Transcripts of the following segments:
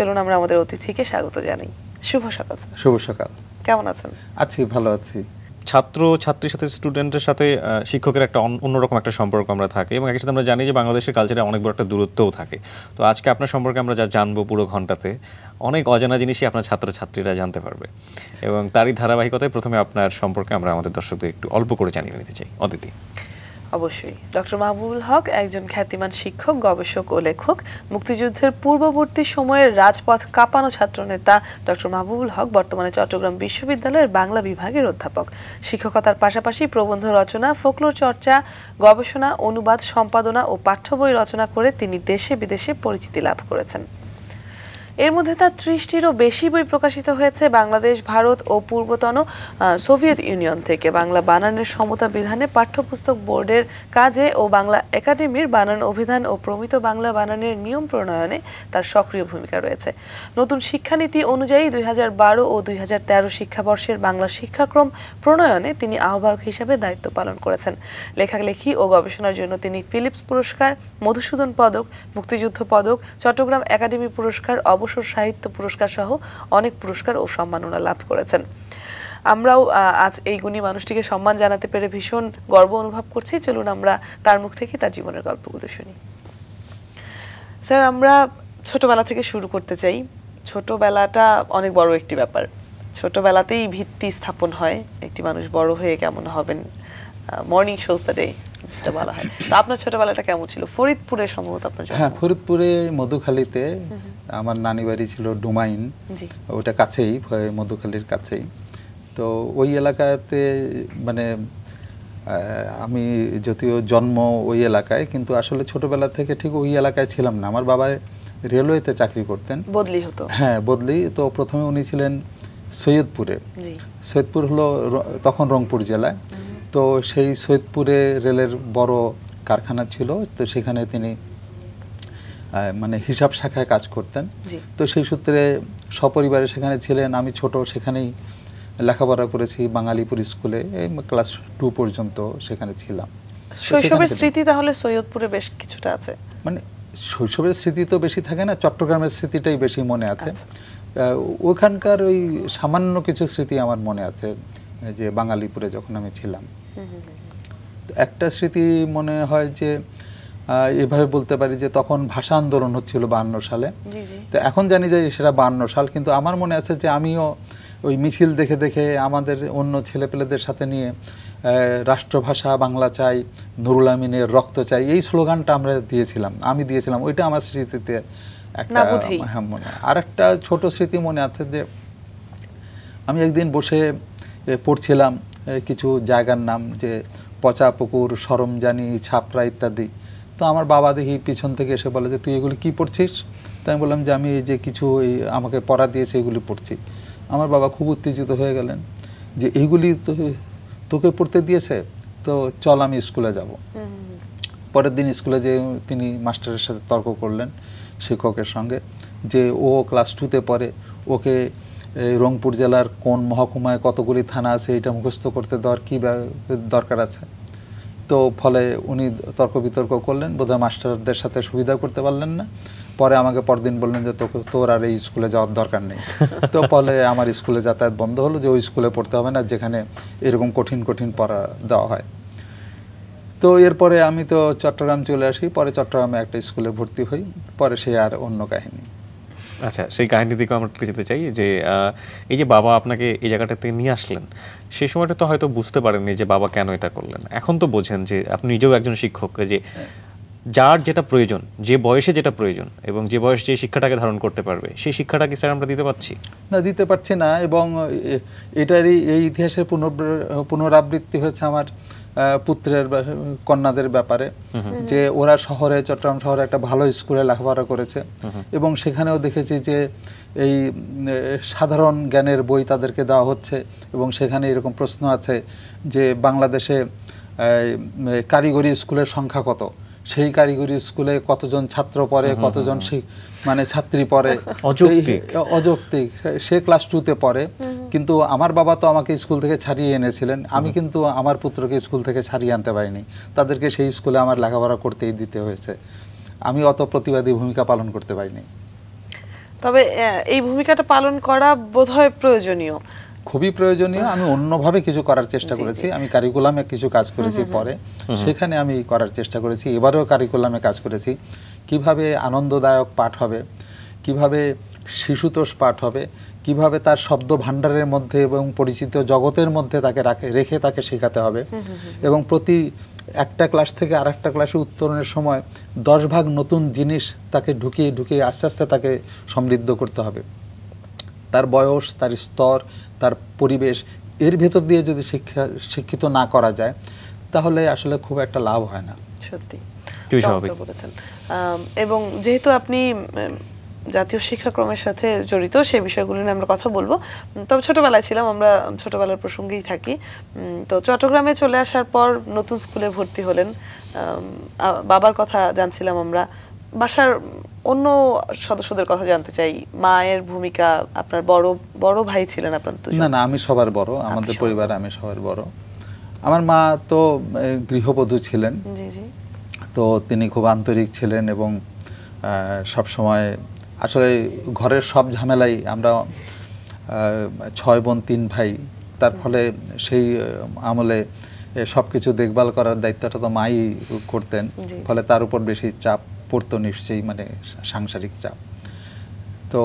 চলুন আমরা আমাদের অতিথিকে স্বাগত জানাই শুভ সকাল শুভ সকাল কেমন আছেন আছি ভালো আছি ছাত্র ছাত্রীর সাথে স্টুডেন্টের সাথে শিক্ষকের একটা অন্যরকম একটা সম্পর্ক আমরা থাকে এবং একই সাথে আমরা জানি যে বাংলাদেশের কালচারে অনেক বড় একটা দূরত্বও থাকে তো আজকে আপনার সম্পর্কে আমরা যা জানবো পুরো ঘন্টাতে অনেক অজানা জিনিসই আপনার ছাত্রছাত্রীরা জানতে পারবে এবং তারই ধারাবাহিকতায় প্রথমে আপনার সম্পর্কে আমরা আমাদের দর্শকদের একটু অল্প করে জানিয়ে নিতে চাই অদিতি অবশ্যই ডক্টর মাহবুবুল হক একজন খ্যাতিমান শিক্ষক গবেষক ও লেখক মুক্তিযুদ্ধের পূর্ববর্তী সময়ের রাজপথ কাঁপানো ছাত্রনেতা ডক্টর মাহবুবুল হক বর্তমানে চট্টগ্রাম বিশ্ববিদ্যালয়ের বাংলা বিভাগের অধ্যাপক শিক্ষকতার পাশাপাশি প্রবন্ধ রচনা ফোকলোর চর্চা গবেষণা অনুবাদ সম্পাদনা ও পাঠ্য বই রচনা করে তিনি দেশে বিদেশে পরিচিতি লাভ করেছেন এর মধ্যে তার ত্রিশটিরও বেশি বই প্রকাশিত হয়েছে বাংলাদেশ ভারত ও পূর্বতন সোভিয়েত ইউনিয়ন থেকে বাংলা বানানের সমতা বিধানে পাঠ্যপুস্তক বোর্ডের কাজে ও বাংলা একাডেমির বানান অভিধান ও প্রমিত বাংলা বানানের নিয়ম প্রণয়নে তার সক্রিয় ভূমিকা রয়েছে নতুন শিক্ষানীতি অনুযায়ী দুই ও দুই শিক্ষাবর্ষের বাংলা শিক্ষাক্রম প্রণয়নে তিনি আহ্বায়ক হিসেবে দায়িত্ব পালন করেছেন লেখালেখি ও গবেষণার জন্য তিনি ফিলিপস পুরস্কার মধুসূদন পদক মুক্তিযুদ্ধ পদক চট্টগ্রাম একাডেমি পুরস্কার অবসর অবসর সাহিত্য পুরস্কার সহ অনেক পুরস্কার ও সম্মাননা লাভ করেছেন আমরাও আজ এই গুণী মানুষটিকে সম্মান জানাতে পেরে ভীষণ গর্ব অনুভব করছি চলুন আমরা তার মুখ থেকে তার জীবনের গল্পগুলো শুনি স্যার আমরা ছোটবেলা থেকে শুরু করতে চাই ছোটবেলাটা অনেক বড় একটি ব্যাপার ছোটবেলাতেই ভিত্তি স্থাপন হয় একটি মানুষ বড় হয়ে কেমন হবেন মর্নিং শোজ দ্য ডে যেটা বলা হয় তো আপনার ছোটবেলাটা কেমন ছিল ফরিদপুরে সম্ভবত আপনার হ্যাঁ ফরিদপুরে মধুখালীতে আমার নানি বাড়ি ছিল ডুমাইন ওটা কাছেই মধুখালীর কাছেই তো ওই এলাকাতে মানে আমি যদিও জন্ম ওই এলাকায় কিন্তু আসলে ছোটবেলা থেকে ঠিক ওই এলাকায় ছিলাম না আমার বাবা রেলওয়েতে চাকরি করতেন বদলি হতো হ্যাঁ বদলি তো প্রথমে উনি ছিলেন সৈয়দপুরে সৈয়দপুর হলো তখন রংপুর জেলায় তো সেই সৈয়দপুরে রেলের বড় কারখানা ছিল তো সেখানে তিনি মানে হিসাব শাখায় কাজ করতেন তো সেই সূত্রে সপরিবারে সেখানে ছিলেন আমি ছোট সেখানেই লেখাপড়া করেছি বাঙালিপুর স্কুলে ক্লাস টু পর্যন্ত সেখানে ছিলাম শৈশবের স্মৃতি তাহলে সৈয়দপুরে বেশ কিছুটা আছে মানে শৈশবের স্মৃতি তো বেশি থাকে না চট্টগ্রামের স্মৃতিটাই বেশি মনে আছে আচ্ছা। ওখানকার ওই সামান্য কিছু স্মৃতি আমার মনে আছে যে বাঙালিপুরে যখন আমি ছিলাম একটা স্মৃতি মনে হয় যে এভাবে বলতে পারি যে তখন ভাষা আন্দোলন হচ্ছিল বান্ন সালে তো এখন জানি যে সেটা বান্ন সাল কিন্তু আমার মনে আছে যে আমিও ওই মিছিল দেখে দেখে আমাদের অন্য ছেলেপেলেদের সাথে নিয়ে রাষ্ট্রভাষা বাংলা চাই নুরুল আমিনের রক্ত চাই এই স্লোগানটা আমরা দিয়েছিলাম আমি দিয়েছিলাম ওইটা আমার স্মৃতিতে একটা হ্যাঁ মনে আর একটা ছোটো স্মৃতি মনে আছে যে আমি একদিন বসে পড়ছিলাম কিছু জায়গার নাম যে পচা পুকুর সরমজানি ছাপড়া ইত্যাদি তো আমার বাবা দেখি পিছন থেকে এসে বলে যে তুই এগুলি কি পড়ছিস তো আমি বললাম যে আমি এই যে কিছু এই আমাকে পড়া দিয়েছে এগুলি পড়ছি আমার বাবা খুব উত্তেজিত হয়ে গেলেন যে এইগুলি তো তোকে পড়তে দিয়েছে তো চল আমি স্কুলে যাব পরের দিন স্কুলে যে তিনি মাস্টারের সাথে তর্ক করলেন শিক্ষকের সঙ্গে যে ও ক্লাস টুতে পড়ে ওকে রংপুর জেলার কোন মহকুমায় কতগুলি থানা আছে এটা মুখস্থ করতে দেওয়ার কী দরকার আছে তো ফলে উনি তর্ক বিতর্ক করলেন বোধহয় মাস্টারদের সাথে সুবিধা করতে পারলেন না পরে আমাকে পরদিন বললেন যে তোকে তোর আর এই স্কুলে যাওয়ার দরকার নেই তো ফলে আমার স্কুলে যাতায়াত বন্ধ হলো যে ওই স্কুলে পড়তে হবে না যেখানে এরকম কঠিন কঠিন পড়া দেওয়া হয় তো এরপরে আমি তো চট্টগ্রাম চলে আসি পরে চট্টগ্রামে একটা স্কুলে ভর্তি হই পরে সে আর অন্য কাহিনী আচ্ছা সেই কাহিনীর দিকে আমরা যেতে চাই যে এই যে বাবা আপনাকে এই জায়গাটা থেকে নিয়ে আসলেন সেই সময়টা তো হয়তো বুঝতে পারেননি যে বাবা কেন এটা করলেন এখন তো বোঝেন যে আপনি নিজেও একজন শিক্ষক যে যার যেটা প্রয়োজন যে বয়সে যেটা প্রয়োজন এবং যে বয়সে যে শিক্ষাটাকে ধারণ করতে পারবে সেই শিক্ষাটা কি স্যার আমরা দিতে পারছি না দিতে পারছি না এবং এটারই এই ইতিহাসের পুনরাবৃত্তি হয়েছে আমার পুত্রের কন্যাদের ব্যাপারে যে ওরা শহরে চট্টগ্রাম শহরে একটা ভালো স্কুলে লেখাপড়া করেছে এবং সেখানেও দেখেছি যে এই সাধারণ জ্ঞানের বই তাদেরকে দেওয়া হচ্ছে এবং সেখানে এরকম প্রশ্ন আছে যে বাংলাদেশে কারিগরি স্কুলের সংখ্যা কত সেই কারিগরি স্কুলে কতজন ছাত্র পড়ে কতজন মানে ছাত্রী পড়ে অযৌক্তিক সে ক্লাস টুতে পড়ে কিন্তু আমার বাবা তো আমাকে স্কুল থেকে ছাড়িয়ে এনেছিলেন আমি কিন্তু আমার পুত্রকে স্কুল থেকে ছাড়িয়ে আনতে পারিনি তাদেরকে সেই স্কুলে আমার লেখাপড়া করতেই দিতে হয়েছে আমি অত প্রতিবাদী ভূমিকা পালন করতে পারিনি তবে এই ভূমিকাটা পালন করা হয় প্রয়োজনীয় খুবই প্রয়োজনীয় আমি অন্যভাবে কিছু করার চেষ্টা করেছি আমি কারিকুলামে কিছু কাজ করেছি পরে সেখানে আমি করার চেষ্টা করেছি এবারেও কারিকুলামে কাজ করেছি কিভাবে আনন্দদায়ক পাঠ হবে কিভাবে শিশুতোষ পাঠ হবে কিভাবে তার শব্দ ভাণ্ডারের মধ্যে এবং পরিচিত জগতের মধ্যে তাকে রাখে রেখে তাকে শেখাতে হবে এবং প্রতি একটা ক্লাস থেকে আর একটা ক্লাসে উত্তরণের সময় দশ ভাগ নতুন জিনিস তাকে ঢুকিয়ে ঢুকিয়ে আস্তে আস্তে তাকে সমৃদ্ধ করতে হবে তার বয়স তার স্তর তার পরিবেশ এর ভেতর দিয়ে যদি শিক্ষা শিক্ষিত না করা যায় তাহলে আসলে খুব একটা লাভ হয় না সত্যি বলেছেন এবং যেহেতু আপনি জাতীয় শিক্ষাক্রমের সাথে জড়িত সেই বিষয়গুলো নিয়ে আমরা কথা বলবো তবে ছোটবেলায় ছিলাম আমরা ছোটবেলার প্রসঙ্গেই থাকি তো চট্টগ্রামে চলে আসার পর নতুন স্কুলে ভর্তি হলেন বাবার কথা জানছিলাম আমরা বাসার অন্য সদস্যদের কথা জানতে চাই মায়ের ভূমিকা আপনার বড় বড় ভাই ছিলেন আপনার না না আমি সবার বড় আমাদের পরিবার আমি সবার বড় আমার মা তো গৃহবধূ ছিলেন জি জি তো তিনি খুব আন্তরিক ছিলেন এবং সব সময় আসলে ঘরের সব ঝামেলাই আমরা ছয় বোন তিন ভাই তার ফলে সেই আমলে সব কিছু দেখভাল করার দায়িত্বটা তো মাই করতেন ফলে তার উপর বেশি চাপ পড়তো নিশ্চয়ই মানে সাংসারিক চাপ তো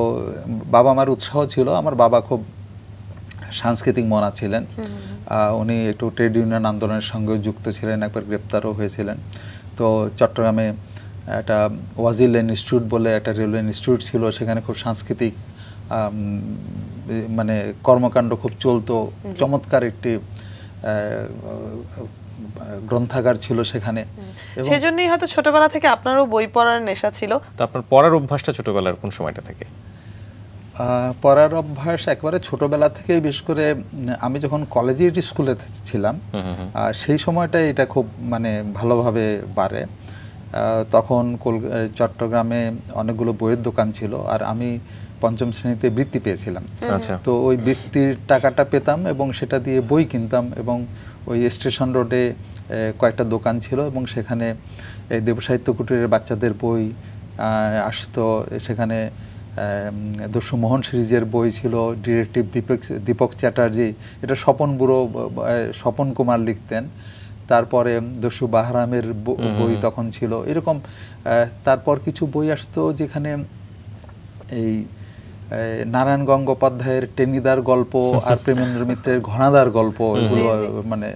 বাবা আমার উৎসাহ ছিল আমার বাবা খুব সাংস্কৃতিক মনা ছিলেন উনি একটু ট্রেড ইউনিয়ন আন্দোলনের সঙ্গে যুক্ত ছিলেন একবার গ্রেপ্তারও হয়েছিলেন তো চট্টগ্রামে একটা ওয়াজিল ইনস্টিটিউট বলে একটা রেলওয়ে ইনস্টিটিউট ছিল সেখানে খুব সাংস্কৃতিক মানে কর্মকাণ্ড খুব চলতো চমৎকার একটি গ্রন্থাগার ছিল সেখানে সেজন্যই হয়তো ছোটবেলা থেকে আপনারও বই পড়ার নেশা ছিল তো আপনার পড়ার অভ্যাসটা ছোটবেলার কোন সময়টা থেকে পড়ার অভ্যাস একবারে ছোটবেলা থেকেই বিশেষ করে আমি যখন কলেজিয়েট স্কুলে ছিলাম সেই সময়টাই এটা খুব মানে ভালোভাবে বাড়ে তখন কল চট্টগ্রামে অনেকগুলো বইয়ের দোকান ছিল আর আমি পঞ্চম শ্রেণীতে বৃত্তি পেয়েছিলাম আচ্ছা। তো ওই বৃত্তির টাকাটা পেতাম এবং সেটা দিয়ে বই কিনতাম এবং ওই স্টেশন রোডে কয়েকটা দোকান ছিল এবং সেখানে এই দেবসাহিত্য কুটিরের বাচ্চাদের বই আসতো সেখানে দস্যুমোহন সিরিজের বই ছিল ডিরেক্টিভ দীপক দীপক চ্যাটার্জি এটা স্বপন বুড়ো স্বপন কুমার লিখতেন তারপরে দস্যু বাহরামের বই তখন ছিল এরকম তারপর কিছু বই আসতো যেখানে এই নারায়ণ গঙ্গোপাধ্যায়ের টেনিদার গল্প আর প্রেমেন্দ্র মিত্রের ঘনাদার গল্প এগুলো মানে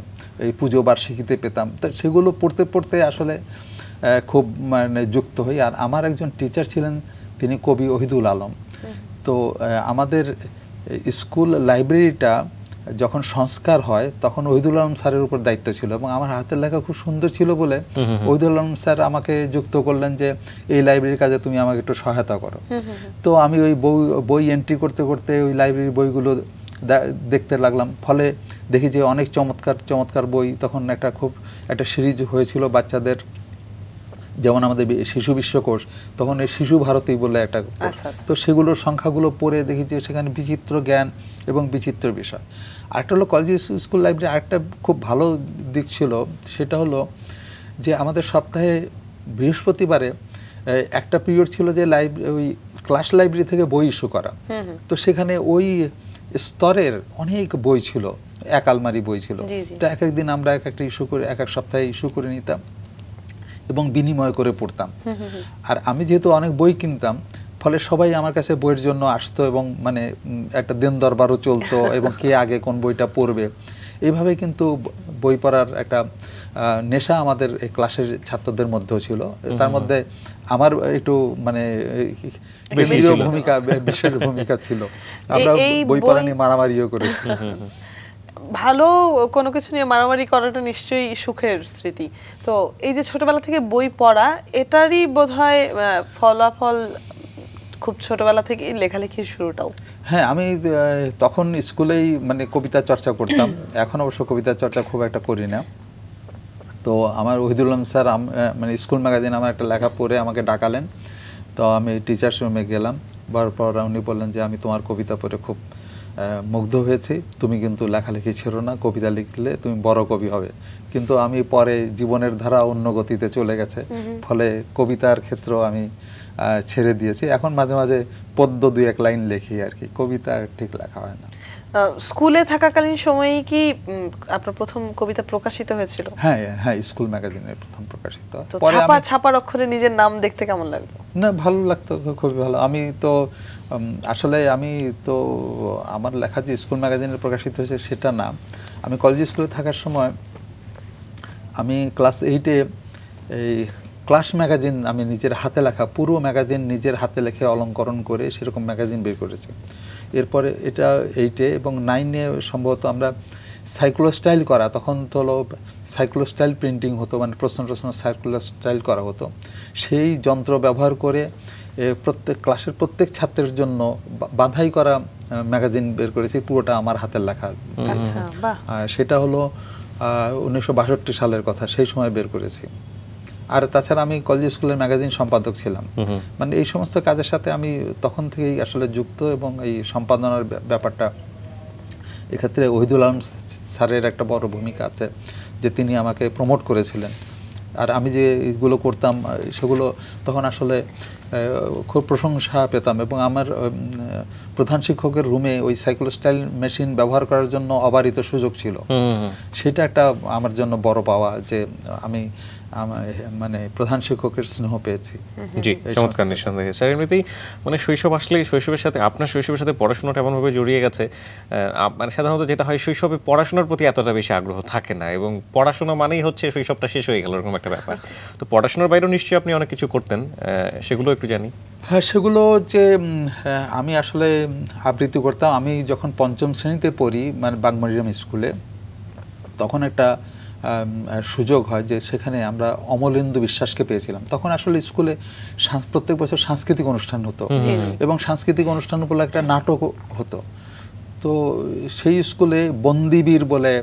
এই পুজো বার্ষিকীতে পেতাম তো সেগুলো পড়তে পড়তে আসলে খুব মানে যুক্ত হই আর আমার একজন টিচার ছিলেন তিনি কবি ওহিদুল আলম তো আমাদের স্কুল লাইব্রেরিটা যখন সংস্কার হয় তখন ওহিদুল আলম স্যারের উপর দায়িত্ব ছিল এবং আমার হাতের লেখা খুব সুন্দর ছিল বলে ওহিদুল আলম স্যার আমাকে যুক্ত করলেন যে এই লাইব্রেরির কাজে তুমি আমাকে একটু সহায়তা করো তো আমি ওই বই বই এন্ট্রি করতে করতে ওই লাইব্রেরির বইগুলো দেখতে লাগলাম ফলে দেখি যে অনেক চমৎকার চমৎকার বই তখন একটা খুব একটা সিরিজ হয়েছিল বাচ্চাদের যেমন আমাদের শিশু বিশ্বকোষ তখন এই শিশু ভারতী বলে একটা আচ্ছা, আচ্ছা। তো সেগুলোর সংখ্যাগুলো পড়ে দেখি যে সেখানে বিচিত্র জ্ঞান এবং বিচিত্র বিষয় আরেকটা হলো কলেজ স্কুল লাইব্রেরি আরেকটা খুব ভালো দিক ছিল সেটা হলো যে আমাদের সপ্তাহে বৃহস্পতিবারে একটা পিরিয়ড ছিল যে লাইব ওই ক্লাস লাইব্রেরি থেকে বই ইস্যু করা তো সেখানে ওই স্তরের অনেক বই ছিল এক আলমারি বই ছিল তো এক একদিন আমরা এক একটা ইস্যু করে এক এক সপ্তাহে ইস্যু করে নিতাম এবং বিনিময় করে পড়তাম আর আমি যেহেতু অনেক বই কিনতাম ফলে সবাই আমার কাছে বইয়ের জন্য আসতো এবং মানে একটা দিন দরবারও চলতো এবং কে আগে কোন বইটা পড়বে এইভাবে কিন্তু বই পড়ার একটা নেশা আমাদের এই ক্লাসের ছাত্রদের মধ্যেও ছিল তার মধ্যে আমার একটু মানে ভূমিকা বিশেষ ভূমিকা ছিল আমরা বই পড়া নিয়ে মারামারিও করেছি ভালো কোনো কিছু নিয়ে মারামারি করাটা নিশ্চয়ই সুখের স্মৃতি তো এই যে ছোটবেলা থেকে বই পড়া এটারই বোধহয় ফলাফল খুব ছোটবেলা থেকেই লেখালেখির শুরুটাও হ্যাঁ আমি তখন স্কুলেই মানে কবিতা চর্চা করতাম এখন অবশ্য কবিতা চর্চা খুব একটা করি না তো আমার ওহিদুল্লাম স্যার মানে স্কুল ম্যাগাজিন আমার একটা লেখা পড়ে আমাকে ডাকালেন তো আমি টিচার্স রুমে গেলাম পর উনি বললেন যে আমি তোমার কবিতা পড়ে খুব মুগ্ধ হয়েছি তুমি কিন্তু লেখালেখি ছিল না কবিতা লিখলে তুমি বড় কবি হবে কিন্তু আমি পরে জীবনের ধারা অন্য গতিতে চলে গেছে ফলে কবিতার ক্ষেত্র আমি ছেড়ে দিয়েছি এখন মাঝে মাঝে পদ্য দুই এক লাইন লিখি আর কি কবিতা ঠিক লেখা হয় না স্কুলে থাকাকালীন সময়েই কি আপনার প্রথম কবিতা প্রকাশিত হয়েছিল হ্যাঁ হ্যাঁ, হ্যাঁ স্কুল ম্যাগাজিনে প্রথম প্রকাশিত ছাপা ছাপার অক্ষরে নিজের নাম দেখতে কেমন লাগলো না ভালো লাগতো খুবই ভালো আমি তো আসলে আমি তো আমার লেখা যে স্কুল ম্যাগাজিনে প্রকাশিত হয়েছে সেটা না আমি কলেজ স্কুলে থাকার সময় আমি ক্লাস এইটে এই ক্লাস ম্যাগাজিন আমি নিজের হাতে লেখা পুরো ম্যাগাজিন নিজের হাতে লেখে অলঙ্করণ করে সেরকম ম্যাগাজিন বের করেছি এরপরে এটা এইটে এবং নাইনে সম্ভবত আমরা সাইক্লোস্টাইল করা তখন তো হলো সাইক্লোস্টাইল প্রিন্টিং হতো মানে প্রশ্ন প্রশ্ন সাইক্লোস্টাইল করা হতো সেই যন্ত্র ব্যবহার করে প্রত্যেক ক্লাসের প্রত্যেক ছাত্রের জন্য বাধাই করা ম্যাগাজিন বের করেছি পুরোটা আমার হাতের লেখা আচ্ছা, সেটা হলো উনিশশো সালের কথা সেই সময় বের করেছি আর তাছাড়া আমি কলেজ স্কুলের ম্যাগাজিন সম্পাদক ছিলাম মানে এই সমস্ত কাজের সাথে আমি তখন থেকেই আসলে যুক্ত এবং এই সম্পাদনার ব্যাপারটা এক্ষেত্রে ওহিদুল আলম স্যারের একটা বড় ভূমিকা আছে যে তিনি আমাকে প্রমোট করেছিলেন আর আমি যে এগুলো করতাম সেগুলো তখন আসলে খুব প্রশংসা পেতাম এবং আমার প্রধান শিক্ষকের রুমে ওই সাইক্লোস্টাইল মেশিন ব্যবহার করার জন্য অবারিত সুযোগ ছিল সেটা একটা আমার জন্য বড় পাওয়া যে আমি মানে প্রধান শিক্ষকের স্নেহ পেয়েছি জি চমৎকার নিঃসন্দেহে স্যার এমনিতেই মানে শৈশব আসলে শৈশবের সাথে আপনার শৈশবের সাথে পড়াশোনাটা এমনভাবে জড়িয়ে গেছে আপনার মানে সাধারণত যেটা হয় শৈশবে পড়াশোনার প্রতি এতটা বেশি আগ্রহ থাকে না এবং পড়াশোনা মানেই হচ্ছে শৈশবটা শেষ হয়ে গেল এরকম একটা ব্যাপার তো পড়াশোনার বাইরেও নিশ্চয়ই আপনি অনেক কিছু করতেন সেগুলো একটু জানি হ্যাঁ সেগুলো যে হ্যাঁ, আমি আসলে আবৃত্তি করতাম আমি যখন পঞ্চম শ্রেণীতে পড়ি মানে বাগমরিরাম স্কুলে তখন একটা সুযোগ হয় যে সেখানে আমরা অমলেন্দু বিশ্বাসকে পেয়েছিলাম তখন আসলে স্কুলে প্রত্যেক বছর সাংস্কৃতিক অনুষ্ঠান হতো এবং সাংস্কৃতিক অনুষ্ঠান বলে একটা নাটক হতো তো সেই স্কুলে বন্দিবীর বলে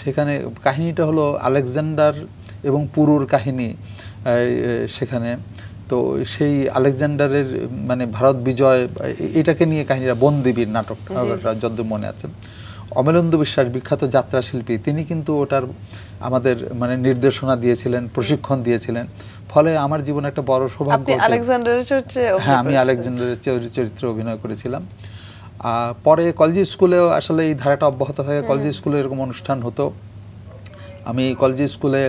সেখানে কাহিনীটা হলো আলেকজান্ডার এবং পুরুর কাহিনী সেখানে তো সেই আলেকজান্ডারের মানে ভারত বিজয় এটাকে নিয়ে কাহিনীটা বন্দিবীর নাটকটা যদ্দূর মনে আছে অমলেন্দু বিশ্বাস বিখ্যাত যাত্রা শিল্পী তিনি কিন্তু ওটার আমাদের মানে নির্দেশনা দিয়েছিলেন প্রশিক্ষণ দিয়েছিলেন ফলে আমার জীবনে একটা বড় সৌভাগ্য হ্যাঁ আমি আলেকজান্ডারের চরিত্রে অভিনয় হ্যাঁ, করেছিলাম পরে কলেজ স্কুলেও আসলে এই ধারাটা অব্যাহত থাকে কলেজ স্কুলে এরকম অনুষ্ঠান হতো আমি কলেজ স্কুলে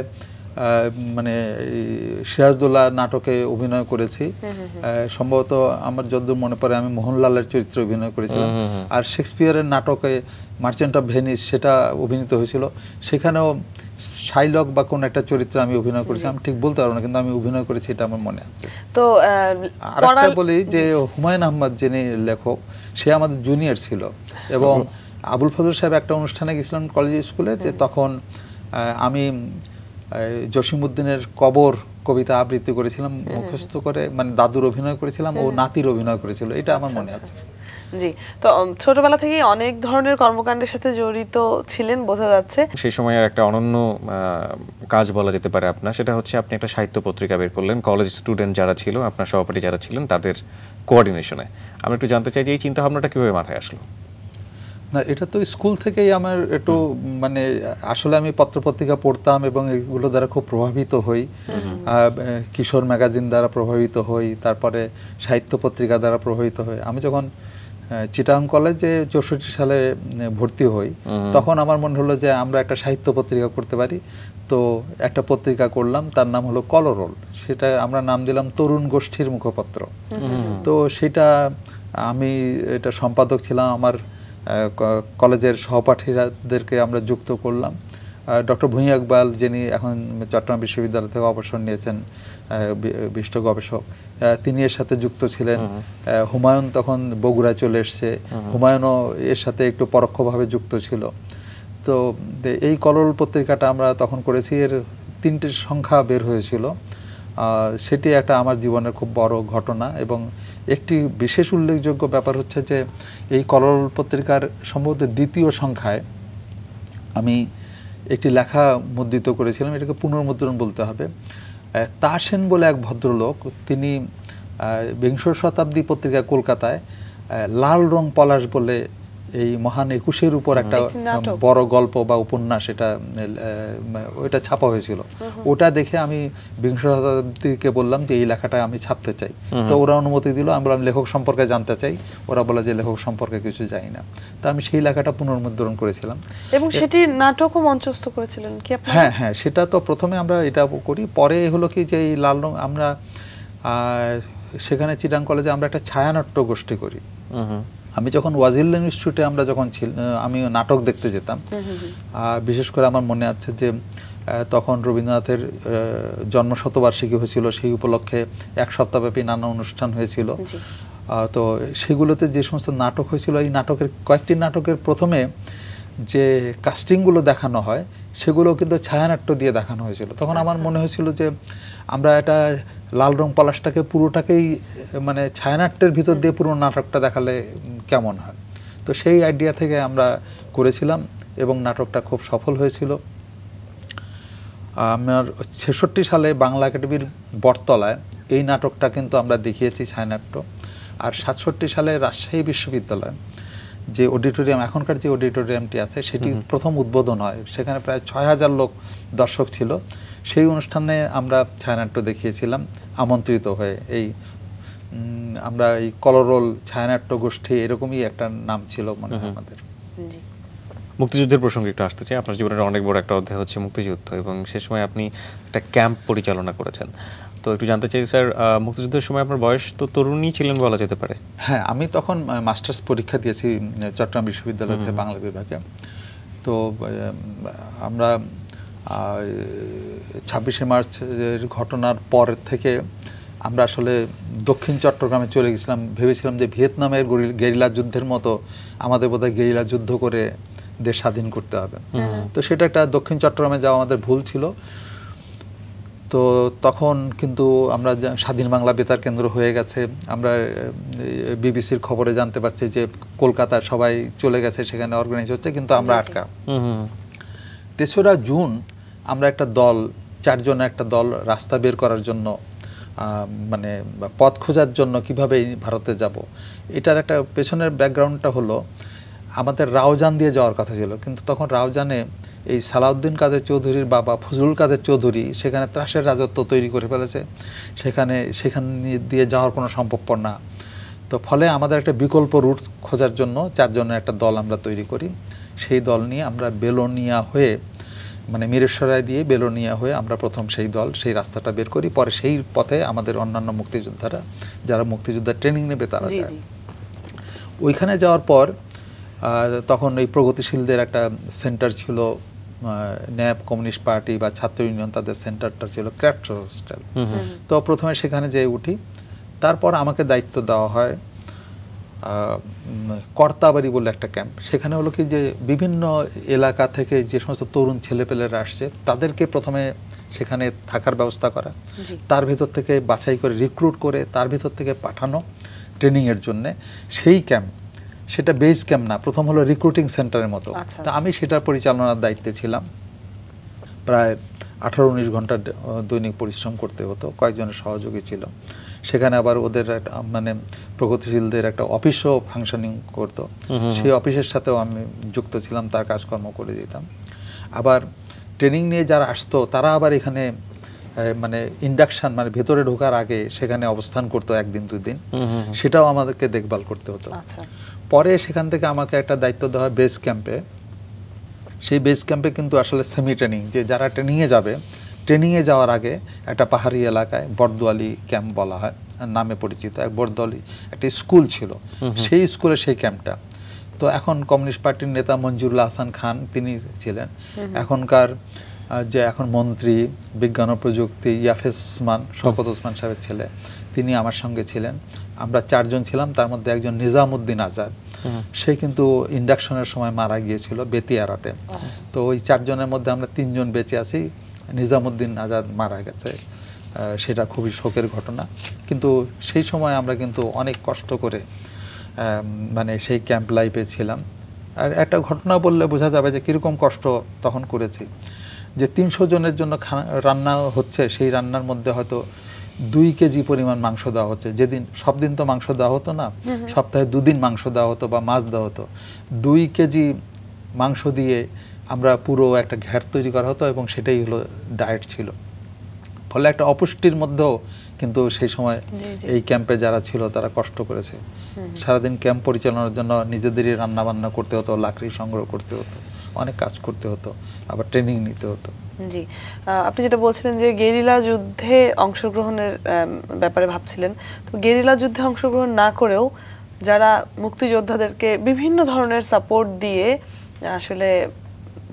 মানে সিরাজদোল্লা নাটকে অভিনয় করেছি সম্ভবত আমার যদ্দূর মনে পড়ে আমি মোহনলালের চরিত্রে অভিনয় করেছিলাম আর শেক্সপিয়ারের নাটকে মার্চেন্ট অফ ভেনিস সেটা অভিনীত হয়েছিল সেখানেও শাইলক বা কোন একটা চরিত্রে আমি অভিনয় করেছি আমি ঠিক বলতে পারবো না কিন্তু আমি অভিনয় করেছি এটা আমার মনে আছে তো আরেকটা বলি যে হুমায়ুন আহমদ যিনি লেখক সে আমাদের জুনিয়র ছিল এবং আবুল ফজল সাহেব একটা অনুষ্ঠানে গেছিলাম কলেজ স্কুলে যে তখন আমি জসিমুদ্দিনের কবর কবিতা আবৃত্তি করেছিলাম মুখস্থ করে মানে দাদুর অভিনয় করেছিলাম ও নাতির অভিনয় করেছিল এটা আমার আচ্ছা, মনে আচ্ছা। আছে জি তো ছোটবেলা থেকে অনেক ধরনের কর্মকাণ্ডের সাথে জড়িত ছিলেন বোঝা যাচ্ছে সেই সময়ের একটা অনন্য কাজ বলা যেতে পারে আপনার সেটা হচ্ছে আপনি একটা সাহিত্য পত্রিকা বের করলেন কলেজ স্টুডেন্ট যারা ছিল আপনার সহপাঠী যারা ছিলেন তাদের কোঅর্ডিনেশনে আমি একটু জানতে চাই যে এই চিন্তাভাবনাটা কীভাবে মাথায় আসলো না এটা তো স্কুল থেকেই আমার একটু মানে আসলে আমি পত্রপত্রিকা পড়তাম এবং এগুলো দ্বারা খুব প্রভাবিত হই কিশোর ম্যাগাজিন দ্বারা প্রভাবিত হই তারপরে সাহিত্য পত্রিকা দ্বারা প্রভাবিত হই আমি যখন চিটাং কলেজে চৌষট্টি সালে ভর্তি হই তখন আমার মনে হলো যে আমরা একটা সাহিত্য পত্রিকা করতে পারি তো একটা পত্রিকা করলাম তার নাম হলো কলরোল সেটা আমরা নাম দিলাম তরুণ গোষ্ঠীর মুখপত্র তো সেটা আমি এটা সম্পাদক ছিলাম আমার কলেজের সহপাঠীরাদেরকে আমরা যুক্ত করলাম ডক্টর ভূঁইয়া আকবাল যিনি এখন চট্টগ্রাম বিশ্ববিদ্যালয় থেকে অবসর নিয়েছেন বিষ্ট গবেষক তিনি এর সাথে যুক্ত ছিলেন হুমায়ুন তখন বগুড়ায় চলে এসছে হুমায়ুনও এর সাথে একটু পরোক্ষভাবে যুক্ত ছিল তো এই কলল পত্রিকাটা আমরা তখন করেছি এর তিনটে সংখ্যা বের হয়েছিল সেটি একটা আমার জীবনের খুব বড় ঘটনা এবং একটি বিশেষ উল্লেখযোগ্য ব্যাপার হচ্ছে যে এই কলল পত্রিকার সম্ভবত দ্বিতীয় সংখ্যায় আমি একটি লেখা মুদ্রিত করেছিলাম এটাকে পুনর্মুদ্রণ বলতে হবে তাসেন বলে এক ভদ্রলোক তিনি বিংশ শতাব্দী পত্রিকা কলকাতায় লাল রং পলাশ বলে এই মহান একুশের উপর একটা বড় গল্প বা উপন্যাস এটা ওইটা ছাপা হয়েছিল ওটা দেখে আমি বিংশ শতাব্দীকে বললাম যে এই লেখাটা আমি ছাপতে চাই তো ওরা অনুমতি দিল আমি বললাম লেখক সম্পর্কে জানতে চাই ওরা বলে যে লেখক সম্পর্কে কিছু জানি না তো আমি সেই লেখাটা পুনর্মুদ্রণ করেছিলাম এবং সেটি নাটকও মঞ্চস্থ করেছিলেন কি হ্যাঁ হ্যাঁ সেটা তো প্রথমে আমরা এটা করি পরে হলো কি যে এই লাল রং আমরা সেখানে চিরাং কলেজে আমরা একটা ছায়ানাট্য গোষ্ঠী করি আমি যখন ওয়াজিল্লা ইনস্টিটিউটে আমরা যখন ছিল আমি নাটক দেখতে যেতাম বিশেষ করে আমার মনে আছে যে তখন রবীন্দ্রনাথের জন্মশতবার্ষিকী হয়েছিল সেই উপলক্ষে এক সপ্তাহব্যাপী নানা অনুষ্ঠান হয়েছিল তো সেগুলোতে যে সমস্ত নাটক হয়েছিল এই নাটকের কয়েকটি নাটকের প্রথমে যে কাস্টিংগুলো দেখানো হয় সেগুলো কিন্তু ছায়ানাট্য দিয়ে দেখানো হয়েছিল তখন আমার আচ্ছা। মনে হয়েছিল যে আমরা এটা লাল রং পলাশটাকে পুরোটাকেই মানে ছায়ানাট্যের ভিতর দিয়ে পুরো নাটকটা দেখালে কেমন হয় তো সেই আইডিয়া থেকে আমরা করেছিলাম এবং নাটকটা খুব সফল হয়েছিল আমার ছেষট্টি সালে বাংলা একাডেমির বটতলায় এই নাটকটা কিন্তু আমরা দেখিয়েছি ছায়ানাট্য আর সাতষট্টি সালে রাজশাহী বিশ্ববিদ্যালয় যে অডিটোরিয়াম এখনকার যে অডিটোরিয়ামটি আছে সেটি প্রথম উদ্বোধন হয় সেখানে প্রায় ছয় হাজার লোক দর্শক ছিল সেই অনুষ্ঠানে আমরা ছায়ানাট্য দেখিয়েছিলাম আমন্ত্রিত হয়ে এই আমরা এই কলরোল ছায়ানাট্য গোষ্ঠী এরকমই একটা নাম ছিল মনে হয় আমাদের মুক্তিযুদ্ধের প্রসঙ্গে একটু আসতে চাই আপনার জীবনের অনেক বড় একটা অধ্যায় হচ্ছে মুক্তিযুদ্ধ এবং সে সময় আপনি একটা ক্যাম্প পরিচালনা করেছেন তো একটু জানতে চাই স্যার মুক্তিযুদ্ধের সময় আপনার বয়স তো তরুণই ছিলেন বলা যেতে পারে হ্যাঁ আমি তখন মাস্টার্স পরীক্ষা দিয়েছি চট্টগ্রাম বিশ্ববিদ্যালয়তে বাংলা বিভাগে তো আমরা ছাব্বিশে মার্চের ঘটনার পর থেকে আমরা আসলে দক্ষিণ চট্টগ্রামে চলে গেছিলাম ভেবেছিলাম যে ভিয়েতনামের গেরিলা যুদ্ধের মতো আমাদের বোধহয় গেরিলা যুদ্ধ করে দেশ স্বাধীন করতে হবে তো সেটা একটা দক্ষিণ চট্টগ্রামে যাওয়া আমাদের ভুল ছিল তো তখন কিন্তু আমরা স্বাধীন বাংলা বেতার কেন্দ্র হয়ে গেছে আমরা বিবিসির খবরে জানতে পারছি যে কলকাতার সবাই চলে গেছে সেখানে অর্গানাইজ হচ্ছে কিন্তু আমরা আটকা তেসরা জুন আমরা একটা দল চারজন একটা দল রাস্তা বের করার জন্য মানে পথ খোঁজার জন্য কিভাবে ভারতে যাব এটার একটা পেছনের ব্যাকগ্রাউন্ডটা হলো আমাদের রাওজান দিয়ে যাওয়ার কথা ছিল কিন্তু তখন রাওজানে এই সালাউদ্দিন কাদের চৌধুরীর বাবা ফজলুল কাদের চৌধুরী সেখানে ত্রাসের রাজত্ব তৈরি করে ফেলেছে সেখানে সেখান দিয়ে যাওয়ার কোনো সম্ভবপর না তো ফলে আমাদের একটা বিকল্প রুট খোঁজার জন্য চারজনের একটা দল আমরা তৈরি করি সেই দল নিয়ে আমরা বেলোনিয়া হয়ে মানে মিরেশ্বরায় দিয়ে বেলোনিয়া হয়ে আমরা প্রথম সেই দল সেই রাস্তাটা বের করি পরে সেই পথে আমাদের অন্যান্য মুক্তিযোদ্ধারা যারা মুক্তিযোদ্ধার ট্রেনিং নেবে তারা যায় ওইখানে যাওয়ার পর তখন এই প্রগতিশীলদের একটা সেন্টার ছিল ন্যাপ কমিউনিস্ট পার্টি বা ছাত্র ইউনিয়ন তাদের সেন্টারটা ছিল ক্র্যাফট হোস্টেল তো প্রথমে সেখানে যেয়ে উঠি তারপর আমাকে দায়িত্ব দেওয়া হয় কর্তাবাড়ি বলে একটা ক্যাম্প সেখানে হলো কি যে বিভিন্ন এলাকা থেকে যে সমস্ত তরুণ ছেলেপেলেরা আসছে তাদেরকে প্রথমে সেখানে থাকার ব্যবস্থা করা তার ভিতর থেকে বাছাই করে রিক্রুট করে তার ভিতর থেকে পাঠানো ট্রেনিংয়ের জন্যে সেই ক্যাম্প সেটা বেস ক্যাম্প না প্রথম হলো রিক্রুটিং সেন্টারের মতো আচ্ছা, তা আচ্ছা। আমি সেটার পরিচালনার দায়িত্বে ছিলাম প্রায় আঠারো উনিশ ঘন্টা দৈনিক পরিশ্রম করতে হতো কয়েকজনের সহযোগী ছিল সেখানে আবার ওদের মানে প্রগতিশীলদের একটা অফিসও ফাংশনিং করতো সেই অফিসের সাথেও আমি যুক্ত ছিলাম তার কাজকর্ম করে দিতাম আবার ট্রেনিং নিয়ে যারা আসতো তারা আবার এখানে মানে ইন্ডাকশন মানে ভেতরে ঢোকার আগে সেখানে অবস্থান করতো একদিন দুই দিন সেটাও আমাদেরকে দেখভাল করতে হতো আচ্ছা। পরে সেখান থেকে আমাকে একটা দায়িত্ব দেওয়া হয় বেস ক্যাম্পে সেই বেস ক্যাম্পে কিন্তু আসলে সেমি ট্রেনিং যে যারা ট্রেনিংয়ে যাবে ট্রেনিংয়ে যাওয়ার আগে একটা পাহাড়ি এলাকায় বরদোয়ালি ক্যাম্প বলা হয় নামে পরিচিত এক বরদোয়ালি একটা স্কুল ছিল সেই স্কুলে সেই ক্যাম্পটা তো এখন কমিউনিস্ট পার্টির নেতা মঞ্জুরুল আহসান খান তিনি ছিলেন এখনকার যে এখন মন্ত্রী বিজ্ঞান ও প্রযুক্তি ইয়াফেজ ওসমান শওকত ওসমান সাহেবের ছেলে তিনি আমার সঙ্গে ছিলেন আমরা চারজন ছিলাম তার মধ্যে একজন নিজামুদ্দিন আজাদ সে কিন্তু ইন্ডাকশনের সময় মারা গিয়েছিল বেতিয়ারাতে তো ওই চারজনের মধ্যে আমরা তিনজন বেঁচে আছি নিজামুদ্দিন আজাদ মারা গেছে সেটা খুবই শোকের ঘটনা কিন্তু সেই সময় আমরা কিন্তু অনেক কষ্ট করে মানে সেই ক্যাম্প লাইফে ছিলাম আর একটা ঘটনা বললে বোঝা যাবে যে কীরকম কষ্ট তখন করেছি যে তিনশো জনের জন্য রান্না হচ্ছে সেই রান্নার মধ্যে হয়তো দুই কেজি পরিমাণ মাংস দেওয়া হচ্ছে যেদিন সব দিন তো মাংস দেওয়া হতো না সপ্তাহে দুদিন মাংস দেওয়া হতো বা মাছ দেওয়া হতো দুই কেজি মাংস দিয়ে আমরা পুরো একটা ঘ্যাট তৈরি করা হতো এবং সেটাই হলো ডায়েট ছিল ফলে একটা অপুষ্টির মধ্যেও কিন্তু সেই সময় এই ক্যাম্পে যারা ছিল তারা কষ্ট করেছে সারাদিন ক্যাম্প পরিচালনার জন্য নিজেদেরই রান্না বান্না করতে হতো লাকড়ি সংগ্রহ করতে হতো অনেক কাজ করতে হতো আবার ট্রেনিং নিতে হতো জি আপনি যেটা বলছিলেন যে গেরিলা যুদ্ধে অংশগ্রহণের ব্যাপারে ভাবছিলেন তো গেরিলা যুদ্ধে অংশগ্রহণ না করেও যারা মুক্তিযোদ্ধাদেরকে বিভিন্ন ধরনের সাপোর্ট দিয়ে আসলে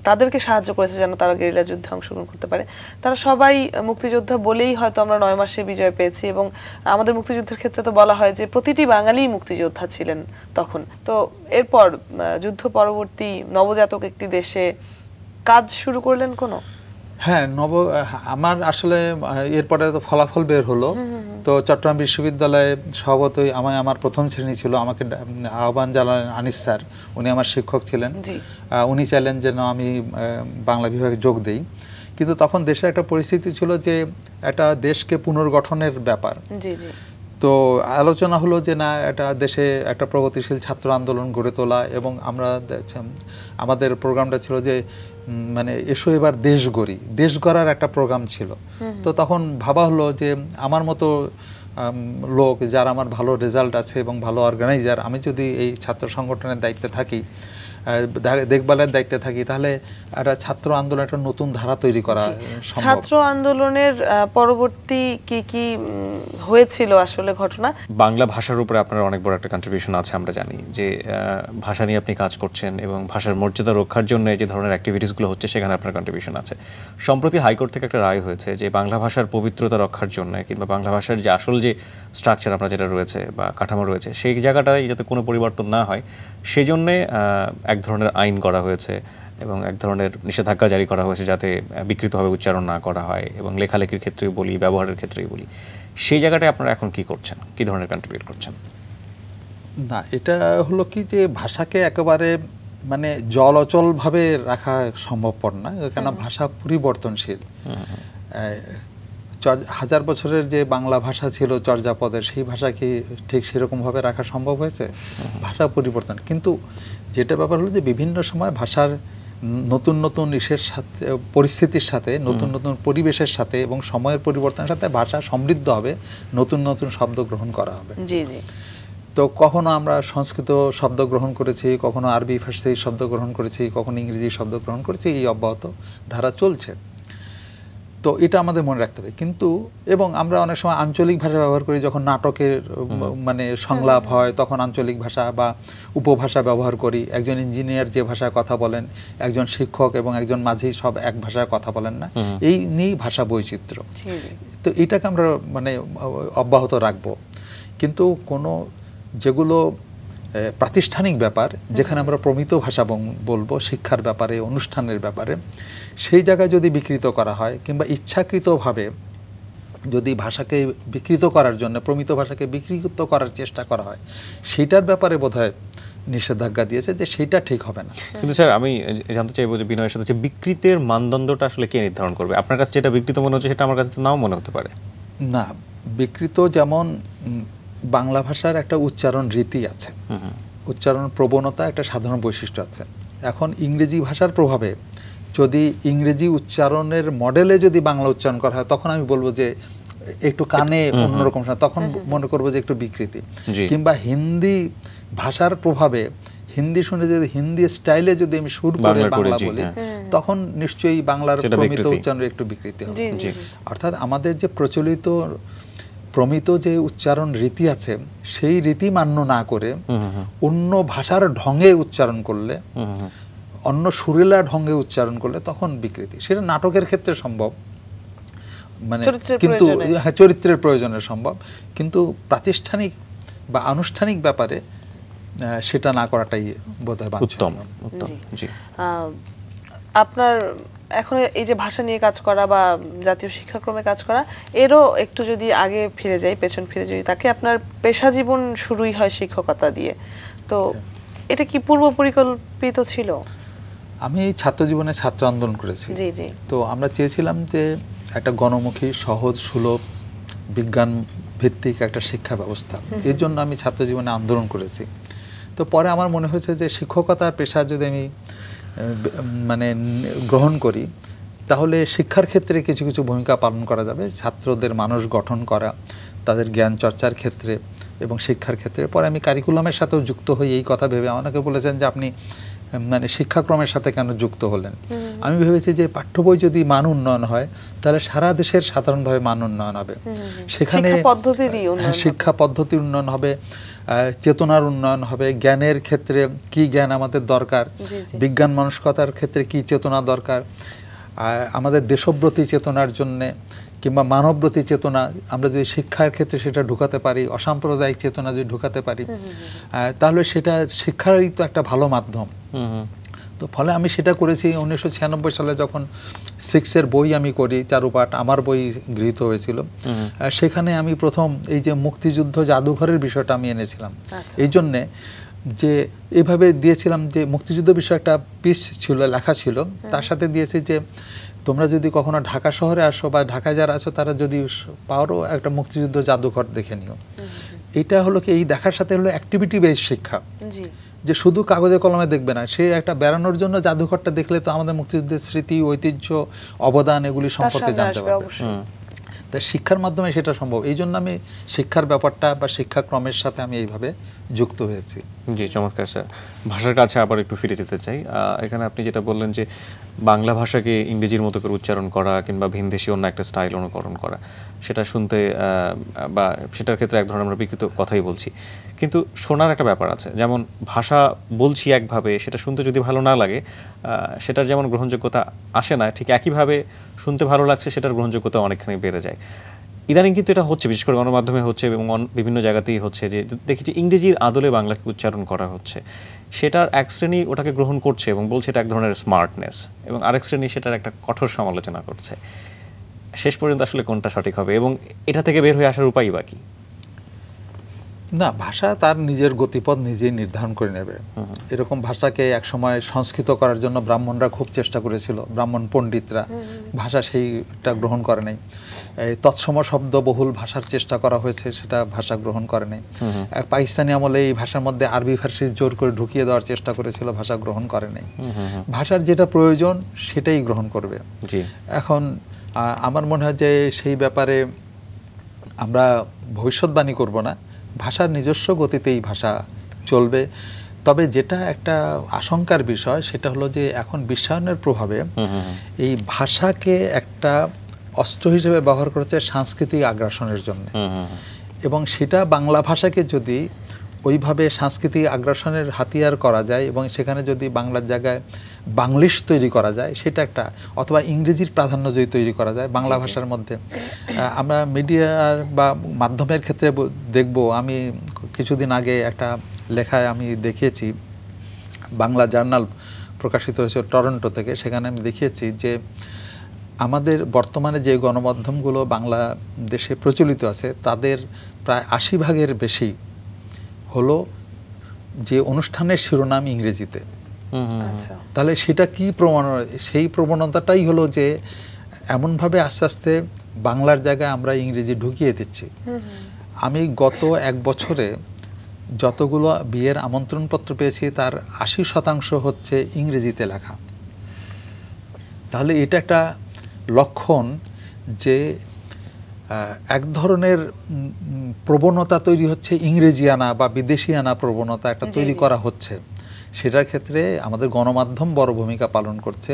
তাদেরকে সাহায্য করেছে যেন তারা গেরিলা যুদ্ধে অংশগ্রহণ করতে পারে তারা সবাই মুক্তিযোদ্ধা বলেই হয়তো আমরা নয় মাসে বিজয় পেয়েছি এবং আমাদের মুক্তিযুদ্ধের ক্ষেত্রে তো বলা হয় যে প্রতিটি বাঙালি মুক্তিযোদ্ধা ছিলেন তখন তো এরপর যুদ্ধ পরবর্তী নবজাতক একটি দেশে কাজ শুরু করলেন কোনো হ্যাঁ নব আমার আসলে এরপরে তো ফলাফল বের হলো তো চট্টগ্রাম বিশ্ববিদ্যালয়ে স্বভাবতই আমায় আমার প্রথম শ্রেণী ছিল আমাকে আহ্বান জানালেন আনিস স্যার উনি আমার শিক্ষক ছিলেন উনি চাইলেন যেন আমি বাংলা বিভাগে যোগ দিই কিন্তু তখন দেশের একটা পরিস্থিতি ছিল যে একটা দেশকে পুনর্গঠনের ব্যাপার তো আলোচনা হলো যে না এটা দেশে একটা প্রগতিশীল ছাত্র আন্দোলন গড়ে তোলা এবং আমরা আমাদের প্রোগ্রামটা ছিল যে মানে এসো এবার দেশ গড়ি দেশ গড়ার একটা প্রোগ্রাম ছিল তো তখন ভাবা হলো যে আমার মতো লোক যার আমার ভালো রেজাল্ট আছে এবং ভালো অর্গানাইজার আমি যদি এই ছাত্র সংগঠনের দায়িত্বে থাকি দেখভালের দায়িত্বে থাকি তাহলে একটা ছাত্র আন্দোলন একটা নতুন ধারা তৈরি করা ছাত্র আন্দোলনের পরবর্তী কি কি হয়েছিল আসলে ঘটনা বাংলা ভাষার উপরে আপনার অনেক বড় একটা কন্ট্রিবিউশন আছে আমরা জানি যে ভাষা নিয়ে আপনি কাজ করছেন এবং ভাষার মর্যাদা রক্ষার জন্য যে ধরনের অ্যাক্টিভিটিসগুলো হচ্ছে সেখানে আপনার কন্ট্রিবিউশন আছে সম্প্রতি হাইকোর্ট থেকে একটা রায় হয়েছে যে বাংলা ভাষার পবিত্রতা রক্ষার জন্য কিংবা বাংলা ভাষার যে আসল যে স্ট্রাকচার আপনার যেটা রয়েছে বা কাঠামো রয়েছে সেই জায়গাটায় যাতে কোনো পরিবর্তন না হয় সেজন্যে এক ধরনের আইন করা হয়েছে এবং এক ধরনের নিষেধাজ্ঞা জারি করা হয়েছে যাতে বিকৃতভাবে উচ্চারণ না করা হয় এবং লেখালেখির ক্ষেত্রে বলি ব্যবহারের ক্ষেত্রেই বলি সেই জায়গাটায় আপনারা এখন কি করছেন কি ধরনের কন্ট্রিবিউট করছেন না এটা হলো কি যে ভাষাকে একেবারে মানে জল অচলভাবে রাখা সম্ভবপর না কেন ভাষা পরিবর্তনশীল হাজার বছরের যে বাংলা ভাষা ছিল চর্যাপদের সেই ভাষা কি ঠিক সেরকমভাবে রাখা সম্ভব হয়েছে ভাষা পরিবর্তন কিন্তু যেটা ব্যাপার হলো যে বিভিন্ন সময় ভাষার নতুন নতুন ইসের সাথে পরিস্থিতির সাথে নতুন নতুন পরিবেশের সাথে এবং সময়ের পরিবর্তনের সাথে ভাষা সমৃদ্ধ হবে নতুন নতুন শব্দ গ্রহণ করা হবে জি জি তো কখনো আমরা সংস্কৃত শব্দ গ্রহণ করেছি কখনো আরবি ফার্সি শব্দ গ্রহণ করেছি কখনো ইংরেজি শব্দ গ্রহণ করেছি এই অব্যাহত ধারা চলছে তো এটা আমাদের মনে রাখতে হবে কিন্তু এবং আমরা অনেক সময় আঞ্চলিক ভাষা ব্যবহার করি যখন নাটকের মানে সংলাপ হয় তখন আঞ্চলিক ভাষা বা উপভাষা ব্যবহার করি একজন ইঞ্জিনিয়ার যে ভাষায় কথা বলেন একজন শিক্ষক এবং একজন মাঝি সব এক ভাষায় কথা বলেন না এই নিয়েই ভাষা বৈচিত্র্য তো এটাকে আমরা মানে অব্যাহত রাখবো কিন্তু কোনো যেগুলো প্রাতিষ্ঠানিক ব্যাপার যেখানে আমরা প্রমিত ভাষা বলবো শিক্ষার ব্যাপারে অনুষ্ঠানের ব্যাপারে সেই জায়গায় যদি বিকৃত করা হয় কিংবা ইচ্ছাকৃতভাবে যদি ভাষাকে বিকৃত করার জন্য প্রমিত ভাষাকে বিকৃত করার চেষ্টা করা হয় সেটার ব্যাপারে বোধ নিষেধাজ্ঞা দিয়েছে যে সেটা ঠিক হবে না কিন্তু স্যার আমি জানতে চাইবো যে বিনয়ের সাথে বিকৃতের মানদণ্ডটা আসলে কে নির্ধারণ করবে আপনার কাছে যেটা বিকৃত মনে হচ্ছে সেটা আমার কাছে তো নাও মনে হতে পারে না বিকৃত যেমন বাংলা ভাষার একটা উচ্চারণ রীতি আছে উচ্চারণ প্রবণতা একটা সাধারণ বৈশিষ্ট্য আছে এখন ইংরেজি ভাষার প্রভাবে যদি ইংরেজি উচ্চারণের মডেলে যদি বাংলা উচ্চারণ করা হয় তখন আমি বলবো যে একটু কানে অন্যরকম তখন মনে করবো যে একটু বিকৃতি কিংবা হিন্দি ভাষার প্রভাবে হিন্দি শুনে যদি হিন্দি স্টাইলে যদি আমি সুর করে বাংলা বলি হ্যাঁ। তখন নিশ্চয়ই বাংলার প্রমিত উচ্চারণ একটু বিকৃতি হবে অর্থাৎ আমাদের যে প্রচলিত প্রমিত যে উচ্চারণ রীতি আছে সেই রীতি মান্য না করে অন্য ভাষার ঢঙ্গে উচ্চারণ করলে অন্য সুরেলা ঢঙ্গে উচ্চারণ করলে তখন বিকৃতি সেটা নাটকের ক্ষেত্রে সম্ভব মানে কিন্তু হ্যাঁ চরিত্রের প্রয়োজনে সম্ভব কিন্তু প্রাতিষ্ঠানিক বা আনুষ্ঠানিক ব্যাপারে সেটা না করাটাই বোধ উত্তম উত্তম জি আপনার এখন এই যে ভাষা নিয়ে কাজ করা বা জাতীয় শিক্ষাক্রমে কাজ করা এরও একটু যদি আগে ফিরে যাই পেছন ফিরে যদি তাকে আপনার পেশা জীবন শুরুই হয় শিক্ষকতা দিয়ে তো এটা কি পূর্ব পরিকল্পিত ছিল আমি ছাত্র জীবনে ছাত্র আন্দোলন করেছি জি জি তো আমরা চেয়েছিলাম যে একটা গণমুখী সহজ সুলভ বিজ্ঞান ভিত্তিক একটা শিক্ষা ব্যবস্থা এর জন্য আমি ছাত্র জীবনে আন্দোলন করেছি তো পরে আমার মনে হয়েছে যে শিক্ষকতার পেশা যদি আমি মানে গ্রহণ করি তাহলে শিক্ষার ক্ষেত্রে কিছু কিছু ভূমিকা পালন করা যাবে ছাত্রদের মানুষ গঠন করা তাদের জ্ঞান চর্চার ক্ষেত্রে এবং শিক্ষার ক্ষেত্রে পরে আমি কারিকুলামের সাথেও যুক্ত হই এই কথা ভেবে অনেকে বলেছেন যে আপনি মানে শিক্ষাক্রমের সাথে কেন যুক্ত হলেন আমি ভেবেছি যে পাঠ্য বই যদি মান উন্নয়ন হয় তাহলে সারা দেশের সাধারণভাবে মান উন্নয়ন হবে সেখানে শিক্ষা পদ্ধতির উন্নয়ন হবে চেতনার উন্নয়ন হবে জ্ঞানের ক্ষেত্রে কি জ্ঞান আমাদের দরকার বিজ্ঞান মানসিকতার ক্ষেত্রে কি চেতনা দরকার আমাদের দেশব্রতী চেতনার জন্যে কিংবা মানবব্রতী চেতনা আমরা যদি শিক্ষার ক্ষেত্রে সেটা ঢুকাতে পারি অসাম্প্রদায়িক চেতনা যদি ঢুকাতে পারি তাহলে সেটা শিক্ষারই তো একটা ভালো মাধ্যম তো ফলে আমি সেটা করেছি উনিশশো সালে যখন সিক্সের বই আমি করি চারুপাঠ আমার বই গৃহীত হয়েছিল সেখানে আমি প্রথম এই যে মুক্তিযুদ্ধ জাদুঘরের বিষয়টা আমি এনেছিলাম আচ্ছা। এই জন্যে যে এভাবে দিয়েছিলাম যে মুক্তিযুদ্ধ বিষয়ে একটা পিস ছিল লেখা ছিল তার সাথে দিয়েছি যে তোমরা যদি কখনো ঢাকা শহরে আসো বা ঢাকায় যারা আছো তারা যদি পাওয়ারও একটা মুক্তিযুদ্ধ জাদুঘর দেখে নিও এটা হলো কি এই দেখার সাথে হলো অ্যাক্টিভিটি বেস শিক্ষা যে শুধু কাগজে কলমে দেখবে না সে একটা বেড়ানোর জন্য জাদুঘরটা দেখলে তো আমাদের মুক্তিযুদ্ধের স্মৃতি ঐতিহ্য অবদান এগুলি সম্পর্কে জানতে পারবে তাই শিক্ষার মাধ্যমে সেটা সম্ভব এই জন্য আমি শিক্ষার ব্যাপারটা বা শিক্ষাক্রমের সাথে আমি এইভাবে যুক্ত হয়েছি জি চমৎকার স্যার ভাষার কাছে আবার একটু ফিরে যেতে চাই এখানে আপনি যেটা বললেন যে বাংলা ভাষাকে ইংরেজির মতো করে উচ্চারণ করা কিংবা ভিনদেশি অন্য একটা স্টাইল অনুকরণ করা সেটা শুনতে বা সেটার ক্ষেত্রে এক ধরনের আমরা বিকৃত কথাই বলছি কিন্তু শোনার একটা ব্যাপার আছে যেমন ভাষা বলছি একভাবে সেটা শুনতে যদি ভালো না লাগে সেটার যেমন গ্রহণযোগ্যতা আসে না ঠিক একইভাবে শুনতে ভালো লাগছে সেটার গ্রহণযোগ্যতা অনেকখানি বেড়ে যায় ইদানিং কিন্তু এটা হচ্ছে বিশেষ করে গণমাধ্যমে হচ্ছে এবং বিভিন্ন জায়গাতেই হচ্ছে যে দেখি যে ইংরেজির আদলে বাংলাকে উচ্চারণ করা হচ্ছে সেটার এক শ্রেণী ওটাকে গ্রহণ করছে এবং বলছে এটা এক ধরনের স্মার্টনেস এবং আরেক শ্রেণী সেটার একটা কঠোর সমালোচনা করছে শেষ পর্যন্ত আসলে কোনটা সঠিক হবে এবং এটা থেকে বের হয়ে আসার উপায় বা কি না ভাষা তার নিজের গতিপথ নিজেই নির্ধারণ করে নেবে এরকম ভাষাকে একসময় সংস্কৃত করার জন্য ব্রাহ্মণরা খুব চেষ্টা করেছিল ব্রাহ্মণ পণ্ডিতরা ভাষা সেইটা গ্রহণ করে নাই তৎসম শব্দ বহুল ভাষার চেষ্টা করা হয়েছে সেটা ভাষা গ্রহণ করে নাই পাকিস্তানি আমলে এই ভাষার মধ্যে আরবি ফার্সি জোর করে ঢুকিয়ে দেওয়ার চেষ্টা করেছিল ভাষা গ্রহণ করে নাই ভাষার যেটা প্রয়োজন সেটাই গ্রহণ করবে এখন আমার মনে হয় যে সেই ব্যাপারে আমরা ভবিষ্যৎবাণী করব না ভাষার নিজস্ব গতিতেই ভাষা চলবে তবে যেটা একটা আশঙ্কার বিষয় সেটা হলো যে এখন বিশ্বায়নের প্রভাবে এই ভাষাকে একটা অস্ত্র হিসেবে ব্যবহার করেছে সাংস্কৃতিক আগ্রাসনের জন্য এবং সেটা বাংলা ভাষাকে যদি ওইভাবে সাংস্কৃতিক আগ্রাসনের হাতিয়ার করা যায় এবং সেখানে যদি বাংলার জায়গায় বাংলিশ তৈরি করা যায় সেটা একটা অথবা ইংরেজির প্রাধান্য যদি তৈরি করা যায় বাংলা ভাষার মধ্যে আমরা মিডিয়ার বা মাধ্যমের ক্ষেত্রে দেখব আমি কিছুদিন আগে একটা লেখায় আমি দেখিয়েছি বাংলা জার্নাল প্রকাশিত হয়েছে টরন্টো থেকে সেখানে আমি দেখিয়েছি যে আমাদের বর্তমানে যে গণমাধ্যমগুলো বাংলাদেশে প্রচলিত আছে তাদের প্রায় আশি ভাগের বেশি হলো যে অনুষ্ঠানের শিরোনাম ইংরেজিতে আচ্ছা। তাহলে সেটা কি প্রমাণ সেই প্রবণতাটাই হলো যে এমনভাবে আস্তে আস্তে বাংলার জায়গায় আমরা ইংরেজি ঢুকিয়ে দিচ্ছি আমি গত এক বছরে যতগুলো বিয়ের আমন্ত্রণপত্র পেয়েছি তার আশি শতাংশ হচ্ছে ইংরেজিতে লেখা তাহলে এটা একটা লক্ষণ যে এক ধরনের প্রবণতা তৈরি হচ্ছে ইংরেজি আনা বা বিদেশি আনা প্রবণতা একটা তৈরি করা হচ্ছে সেটার ক্ষেত্রে আমাদের গণমাধ্যম বড় ভূমিকা পালন করছে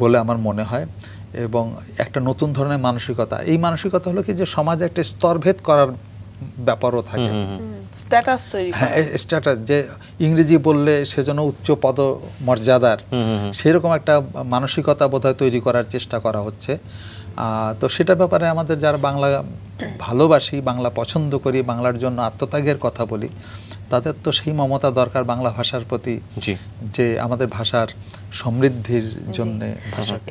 বলে আমার মনে হয় এবং একটা নতুন ধরনের মানসিকতা এই মানসিকতা হলো কি যে সমাজে একটা স্তরভেদ করার ব্যাপারও থাকে স্ট্যাটাস হ্যাঁ স্ট্যাটাস যে ইংরেজি বললে সেজন্য উচ্চ পদ মর্যাদার সেরকম একটা মানসিকতা বোধ তৈরি করার চেষ্টা করা হচ্ছে তো সেটা ব্যাপারে আমাদের যারা বাংলা ভালোবাসি বাংলা পছন্দ করি বাংলার জন্য আত্মত্যাগের কথা বলি তাদের তো সেই মমতা দরকার বাংলা ভাষার প্রতি যে আমাদের ভাষার সমৃদ্ধির জন্য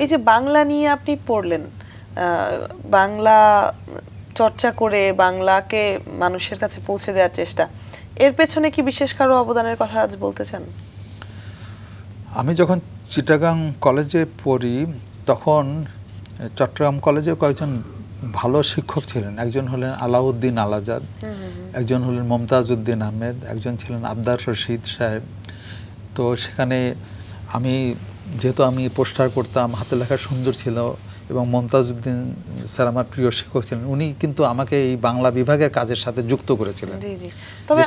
এই যে বাংলা নিয়ে আপনি পড়লেন বাংলা চর্চা করে বাংলাকে মানুষের কাছে পৌঁছে দেওয়ার চেষ্টা এর পেছনে কি বিশেষ কারো অবদানের কথা আজ বলতে চান আমি যখন চিটাগাং কলেজে পড়ি তখন চট্টগ্রাম কলেজে কয়েকজন ভালো শিক্ষক ছিলেন একজন হলেন আলাউদ্দিন আলাজাদ একজন হলেন মমতাজ উদ্দিন আহমেদ একজন ছিলেন আবদার রশিদ সাহেব তো সেখানে আমি যেহেতু আমি পোস্টার করতাম হাতে লেখা সুন্দর ছিল এবং মমতাজউদ্দিন স্যার আমার প্রিয় শিক্ষক ছিলেন উনি কিন্তু আমাকে এই বাংলা বিভাগের কাজের সাথে যুক্ত করেছিলেন তবে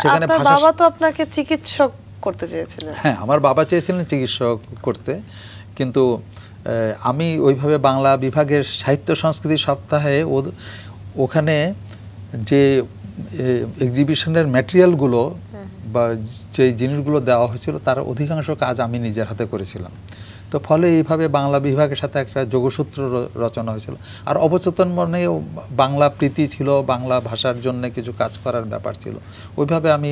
বাবা তো আপনাকে চিকিৎসক করতে চেয়েছিলেন হ্যাঁ আমার বাবা চেয়েছিলেন চিকিৎসক করতে কিন্তু আমি ওইভাবে বাংলা বিভাগের সাহিত্য সংস্কৃতি সপ্তাহে ওখানে যে এক্সিবিশনের ম্যাটেরিয়ালগুলো হ্যাঁ, হ্যাঁ। বা যে জিনিসগুলো দেওয়া হয়েছিল তার অধিকাংশ কাজ আমি নিজের হাতে করেছিলাম তো ফলে এইভাবে বাংলা বিভাগের সাথে একটা যোগসূত্র রচনা হয়েছিল আর অবচেতন মনেও বাংলা প্রীতি ছিল বাংলা ভাষার জন্য কিছু কাজ করার ব্যাপার ছিল ওইভাবে আমি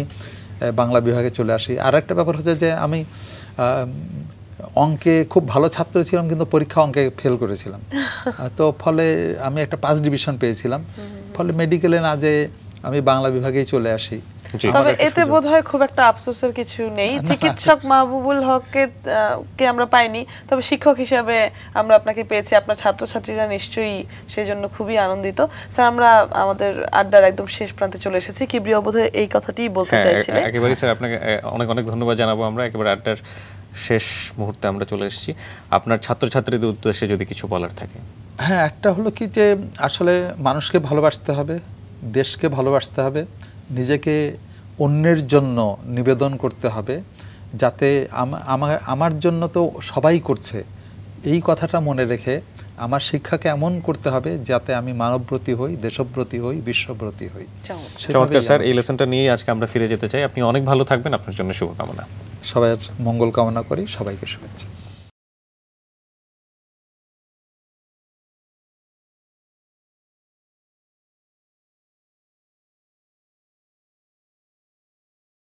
বাংলা বিভাগে চলে আসি আর একটা ব্যাপার হচ্ছে যে আমি অঙ্কে খুব ভালো ছাত্র ছিলাম কিন্তু পরীক্ষা অঙ্কে ফেল করেছিলাম তো ফলে আমি একটা পাঁচ ডিভিশন পেয়েছিলাম ফলে মেডিকেলে না যে আমি বাংলা বিভাগেই চলে আসি তবে এতে বোধ হয় খুব একটা আফসোসের কিছু নেই চিকিৎসক আচ্ছা। মাহবুবুল হককে কে আমরা পাইনি তবে শিক্ষক হিসাবে আমরা আপনাকে পেয়েছি আপনার ছাত্রছাত্রীরা নিশ্চয়ই সেই জন্য খুবই আনন্দিত স্যার আমরা আমাদের আড্ডার একদম শেষ প্রান্তে চলে এসেছি কি প্রিয় বোধহয় এই কথাটি বলতে হ্যাঁ, চাইছিলাম একেবারে স্যার আপনাকে অনেক অনেক ধন্যবাদ জানাবো আমরা একেবারে আড্ডার শেষ মুহূর্তে আমরা চলে এসেছি আপনার ছাত্রছাত্রীদের উদ্দেশ্যে যদি কিছু বলার থাকে হ্যাঁ একটা হলো কি যে আসলে মানুষকে ভালোবাসতে হবে দেশকে ভালোবাসতে হবে নিজেকে অন্যের জন্য নিবেদন করতে হবে যাতে আমার জন্য তো সবাই করছে এই কথাটা মনে রেখে আমার শিক্ষাকে এমন করতে হবে যাতে আমি মানবব্রতী হই দেশব্রতী হই বিশ্বব্রতী হই চমৎকার স্যার এই লেসনটা নিয়েই আজকে আমরা ফিরে যেতে চাই আপনি অনেক ভালো থাকবেন আপনার জন্য শুভকামনা সবাই মঙ্গল কামনা করি সবাইকে শুভেচ্ছা